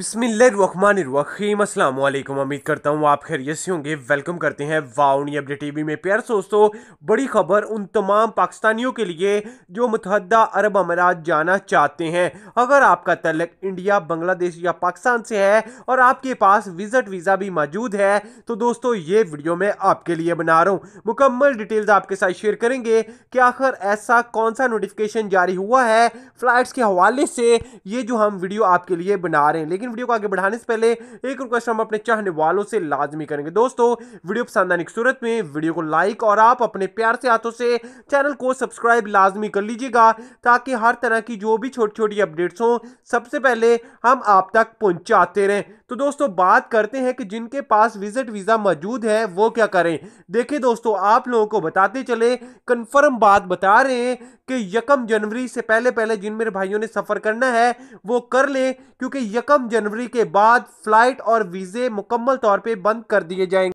रखमान रखीम वालेकुम उम्मीद करता हूँ आप खैरियत से होंगे वेलकम करते हैं वाउनी अपडेट टीवी में प्यार दोस्तों बड़ी खबर उन तमाम पाकिस्तानियों के लिए जो मतहद अरब अमारात जाना चाहते हैं अगर आपका तलक इंडिया बांग्लादेश या पाकिस्तान से है और आपके पास विज़िट वीज़ा भी मौजूद है तो दोस्तों ये वीडियो मैं आपके लिए बना रहा हूँ मुकम्मल डिटेल्स आपके साथ शेयर करेंगे कि आखिर ऐसा कौन सा नोटिफिकेशन जारी हुआ है फ़्लाइट्स के हवाले से ये जो हम वीडियो आपके लिए बना रहे हैं लेकिन वीडियो को आगे बढ़ाने से पहले एक रिक्वेस्ट हम अपने चाहने वालों से लाजमी करेंगे दोस्तों वीडियो पसंद आने की सूरत में वीडियो को लाइक और आप अपने प्यार से हाथों से चैनल को सब्सक्राइब लाजमी कर लीजिएगा ताकि हर तरह की जो भी छोटी छोटी अपडेट्स हों सबसे पहले हम आप तक पहुंचाते रहें तो दोस्तों बात करते हैं कि जिनके पास विजिट वीज़ा मौजूद है वो क्या करें देखिए दोस्तों आप लोगों को बताते चले कंफर्म बात बता रहे हैं कि यकम जनवरी से पहले पहले जिन मेरे भाइयों ने सफ़र करना है वो कर लें क्योंकि यकम जनवरी के बाद फ्लाइट और वीज़े मुकम्मल तौर पर बंद कर दिए जाएंगे